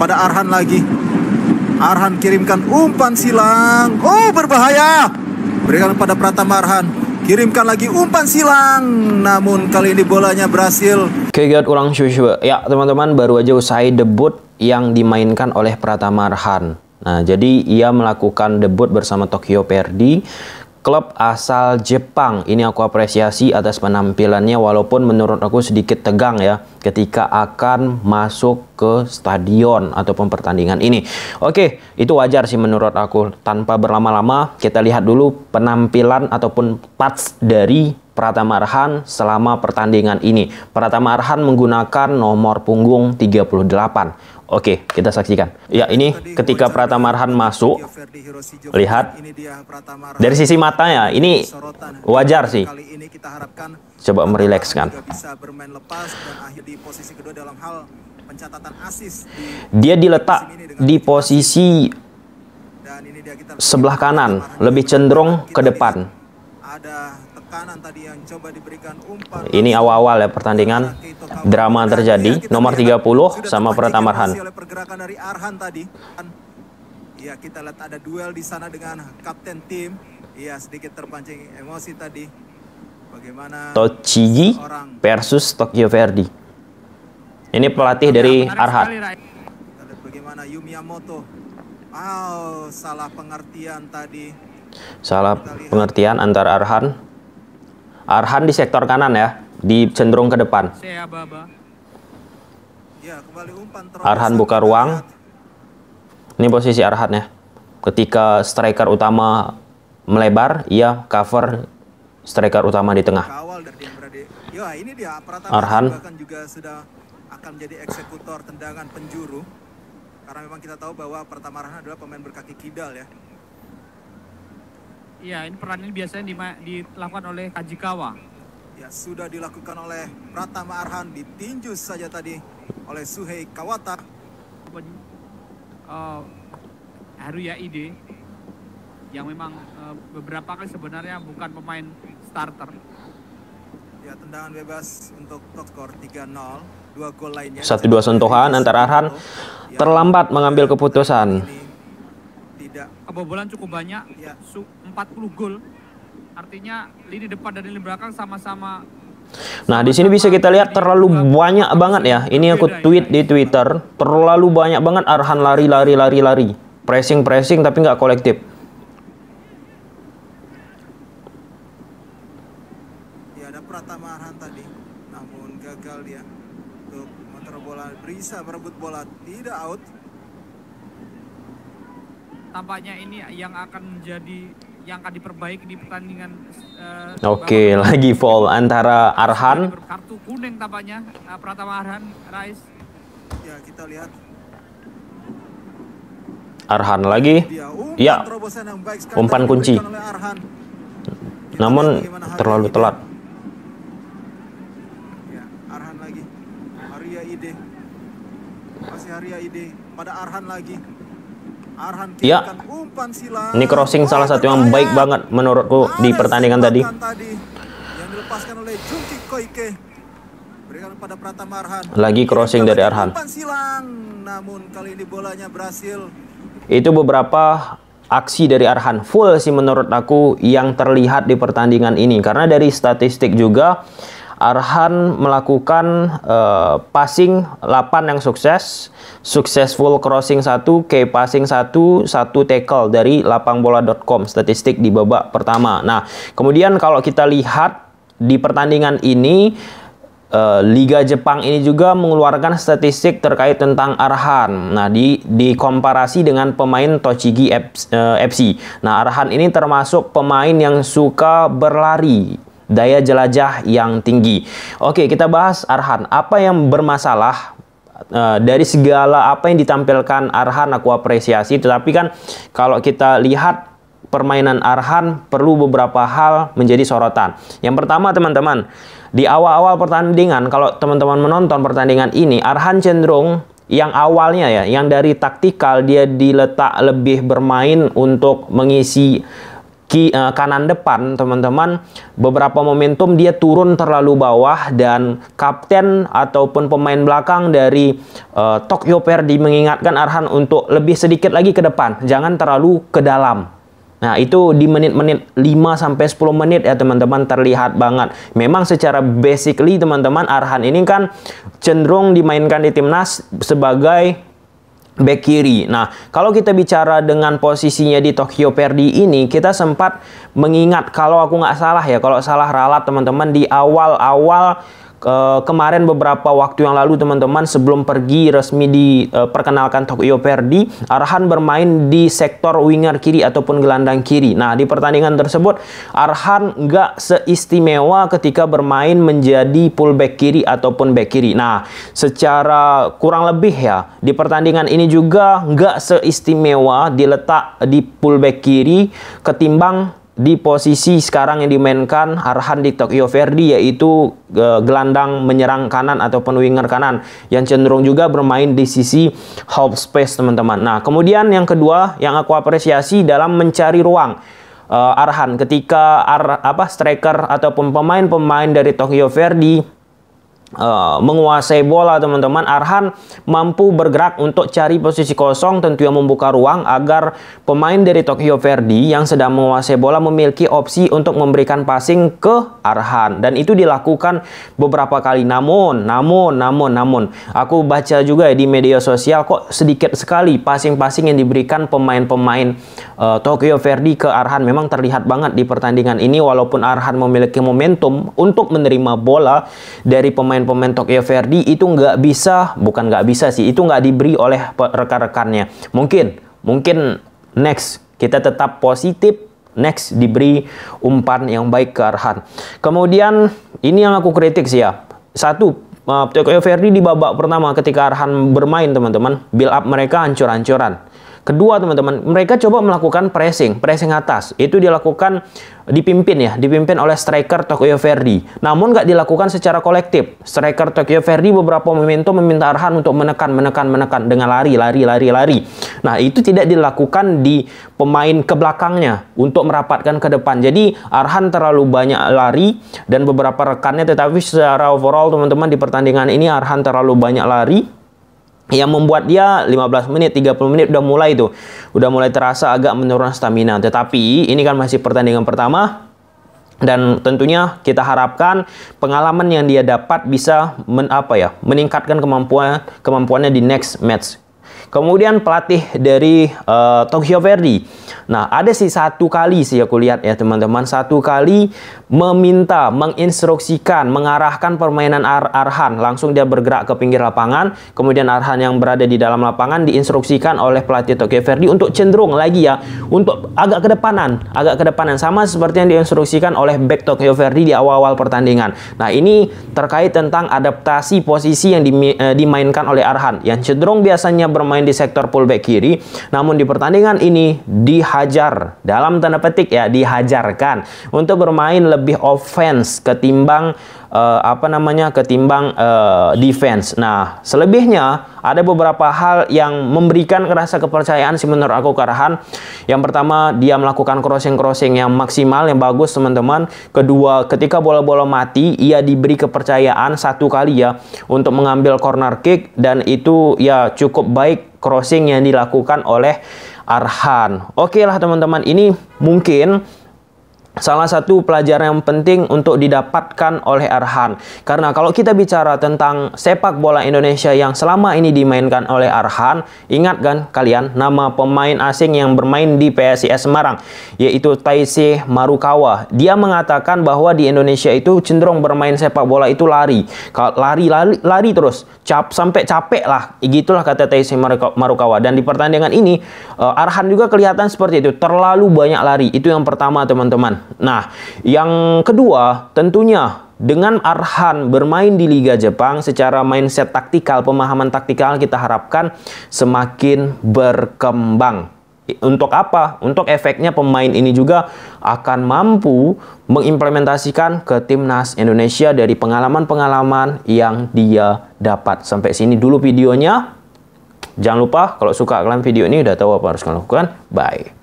kepada Arhan lagi. Arhan kirimkan umpan silang. Oh, berbahaya. Berikan pada Pratama Arhan. Kirimkan lagi umpan silang. Namun kali ini bolanya berhasil. Oke, okay, ulang coba. Ya, teman-teman, baru aja usai debut yang dimainkan oleh Pratama Arhan. Nah, jadi ia melakukan debut bersama Tokyo Perdi klub asal Jepang. Ini aku apresiasi atas penampilannya walaupun menurut aku sedikit tegang ya ketika akan masuk ke stadion ataupun pertandingan ini. Oke, itu wajar sih menurut aku. Tanpa berlama-lama, kita lihat dulu penampilan ataupun parts dari Pratama Arhan selama pertandingan ini. Pratama Arhan menggunakan nomor punggung 38. Oke, kita saksikan. Ya, ini ketika Pratama Arhan masuk, lihat dari sisi matanya, ini wajar sih. Coba merilekskan. Dia diletak di posisi sebelah kanan, lebih cenderung ke depan. Ini awal-awal ya pertandingan drama terjadi nomor 30 sama Pratama Arhan. Ya kita lihat ada duel di sana dengan kapten tim. Ya sedikit terpancing emosi tadi. Bagaimana Tochigi versus Tokyo Verdy. Ini pelatih dari Arhan. Bagaimana Yumiyamoto. Oh, salah pengertian tadi. Salah pengertian antara Arhan Arhan di sektor kanan ya, di cenderung ke depan. Iya, ya, Arhan buka ruang. Ini posisi Arhan ya. Ketika striker utama melebar, ia cover striker utama di tengah. Ya, Arhan Arhan Iya, ini peran ini biasanya di, dilakukan oleh Kajikawa. Ya, sudah dilakukan oleh Pratama Arhan, ditinju saja tadi oleh Suhei Kawata. Uh, Haruya Ide, yang memang uh, beberapa kali sebenarnya bukan pemain starter. Ya, tendangan bebas untuk Tokor 3-0. Dua gol lainnya. Satu dua sentuhan antara Arhan ya, terlambat mengambil keputusan tidak kebobolan cukup banyak iya. ya. 40 gol artinya lini depan dan lini belakang sama-sama Nah, di sini bisa kita lihat terlalu banyak banget ya. Ini aku ya. tweet di Twitter, terlalu banyak banget Arhan lari lari lari lari, pressing pressing tapi nggak kolektif. Ya ada Pratama Arhan tadi, namun gagal dia untuk bola, berusaha merebut bola tidak out tampaknya ini yang akan menjadi yang akan diperbaiki di pertandingan. Uh, Oke, okay, lagi fall antara Arhan. Kartu kuning tampaknya uh, Pratama Arhan, Rais. Ya kita lihat. Arhan lagi. Ya, umpan kunci. Namun terlalu telat. Ya, Arhan lagi. Maria Ide. Masih Maria Ide. Pada Arhan lagi. Ya, ini crossing salah satu yang baik banget menurutku di pertandingan tadi. Lagi crossing dari Arhan. Itu beberapa aksi dari Arhan full sih menurut aku yang terlihat di pertandingan ini karena dari statistik juga Arhan melakukan uh, passing 8 yang sukses, successful crossing 1, K passing 1, 1 tackle dari lapangbola.com statistik di babak pertama. Nah, kemudian kalau kita lihat di pertandingan ini eh, Liga Jepang ini juga mengeluarkan statistik terkait tentang Arhan. Nah, di dikomparasi dengan pemain Tochigi FC. Eh, nah, Arhan ini termasuk pemain yang suka berlari daya jelajah yang tinggi. Oke, kita bahas Arhan. Apa yang bermasalah Uh, dari segala apa yang ditampilkan Arhan aku apresiasi tetapi kan kalau kita lihat permainan Arhan perlu beberapa hal menjadi sorotan. Yang pertama teman-teman, di awal-awal pertandingan kalau teman-teman menonton pertandingan ini Arhan cenderung yang awalnya ya, yang dari taktikal dia diletak lebih bermain untuk mengisi ki, uh, kanan depan teman-teman beberapa momentum dia turun terlalu bawah dan kapten ataupun pemain belakang dari uh, Tokyo Verdy mengingatkan Arhan untuk lebih sedikit lagi ke depan jangan terlalu ke dalam Nah, itu di menit-menit 5 sampai 10 menit ya teman-teman terlihat banget. Memang secara basically teman-teman Arhan ini kan cenderung dimainkan di timnas sebagai back kiri. Nah, kalau kita bicara dengan posisinya di Tokyo Perdi ini, kita sempat mengingat kalau aku nggak salah ya, kalau salah ralat teman-teman di awal-awal ke eh, kemarin beberapa waktu yang lalu teman-teman sebelum pergi resmi diperkenalkan Tokyo Verdi, Arhan bermain di sektor winger kiri ataupun gelandang kiri. Nah, di pertandingan tersebut Arhan nggak seistimewa ketika bermain menjadi pullback kiri ataupun back kiri. Nah, secara kurang lebih ya, di pertandingan ini juga nggak seistimewa diletak di pullback kiri ketimbang di posisi sekarang yang dimainkan Arhan di Tokyo Verdy yaitu e, gelandang menyerang kanan ataupun winger kanan yang cenderung juga bermain di sisi half space teman-teman. Nah, kemudian yang kedua yang aku apresiasi dalam mencari ruang e, Arhan ketika Ar apa striker ataupun pemain-pemain dari Tokyo Verdy Eh, menguasai bola teman-teman Arhan mampu bergerak untuk cari posisi kosong tentunya membuka ruang agar pemain dari Tokyo Verdy yang sedang menguasai bola memiliki opsi untuk memberikan passing ke Arhan dan itu dilakukan beberapa kali namun namun namun namun aku baca juga ya di media sosial kok sedikit sekali passing-passing yang diberikan pemain-pemain uh, Tokyo Verdy ke Arhan memang terlihat banget di pertandingan ini walaupun Arhan memiliki momentum untuk menerima bola dari pemain pemain-pemain Tokyo Verdi itu nggak bisa, bukan nggak bisa sih, itu nggak diberi oleh rekan-rekannya. Mungkin, mungkin next kita tetap positif, next diberi umpan yang baik ke Arhan. Kemudian ini yang aku kritik sih ya. Satu, eh, Tokyo Verdi di babak pertama ketika Arhan bermain teman-teman, build up mereka hancur-hancuran Kedua, teman-teman, mereka coba melakukan pressing, pressing atas. Itu dilakukan dipimpin ya, dipimpin oleh striker Tokyo Verdi Namun nggak dilakukan secara kolektif. Striker Tokyo Verdi beberapa momentum meminta Arhan untuk menekan, menekan, menekan dengan lari, lari, lari, lari. Nah, itu tidak dilakukan di pemain ke belakangnya untuk merapatkan ke depan. Jadi, Arhan terlalu banyak lari dan beberapa rekannya tetapi secara overall teman-teman di pertandingan ini Arhan terlalu banyak lari yang membuat dia 15 menit, 30 menit udah mulai tuh. Udah mulai terasa agak menurun stamina. Tetapi ini kan masih pertandingan pertama dan tentunya kita harapkan pengalaman yang dia dapat bisa men, apa ya, meningkatkan kemampuan kemampuannya di next match Kemudian pelatih dari uh, Tokyo Verdy. Nah, ada sih satu kali sih aku lihat ya teman-teman, satu kali meminta, menginstruksikan, mengarahkan permainan Ar Arhan. Langsung dia bergerak ke pinggir lapangan, kemudian Arhan yang berada di dalam lapangan diinstruksikan oleh pelatih Tokyo Verdy untuk cenderung lagi ya, untuk agak kedepanan, agak kedepanan. sama seperti yang diinstruksikan oleh back Tokyo Verdy di awal-awal pertandingan. Nah, ini terkait tentang adaptasi posisi yang eh, dimainkan oleh Arhan yang cenderung biasanya bermain bermain di sektor fullback kiri. Namun di pertandingan ini dihajar dalam tanda petik ya dihajarkan untuk bermain lebih offense ketimbang uh, apa namanya ketimbang uh, defense. Nah, selebihnya ada beberapa hal yang memberikan rasa kepercayaan sih menurut aku Karahan. Yang pertama, dia melakukan crossing-crossing yang maksimal yang bagus, teman-teman. Kedua, ketika bola-bola mati, ia diberi kepercayaan satu kali ya untuk mengambil corner kick dan itu ya cukup baik crossing yang dilakukan oleh Arhan. Oke okay lah teman-teman, ini mungkin salah satu pelajaran yang penting untuk didapatkan oleh Arhan. Karena kalau kita bicara tentang sepak bola Indonesia yang selama ini dimainkan oleh Arhan, ingat kan kalian nama pemain asing yang bermain di PSIS Semarang, yaitu Taisi Marukawa. Dia mengatakan bahwa di Indonesia itu cenderung bermain sepak bola itu lari. Lari, lari, lari terus. Cap, sampai capek lah. Gitulah kata Taisi Marukawa. Dan di pertandingan ini, eh, Arhan juga kelihatan seperti itu. Terlalu banyak lari. Itu yang pertama teman-teman. Nah, yang kedua tentunya dengan Arhan bermain di Liga Jepang secara mindset taktikal, pemahaman taktikal kita harapkan semakin berkembang. Untuk apa? Untuk efeknya pemain ini juga akan mampu mengimplementasikan ke timnas Indonesia dari pengalaman-pengalaman yang dia dapat. Sampai sini dulu videonya. Jangan lupa kalau suka kalian video ini udah tahu apa harus kalian lakukan. Bye.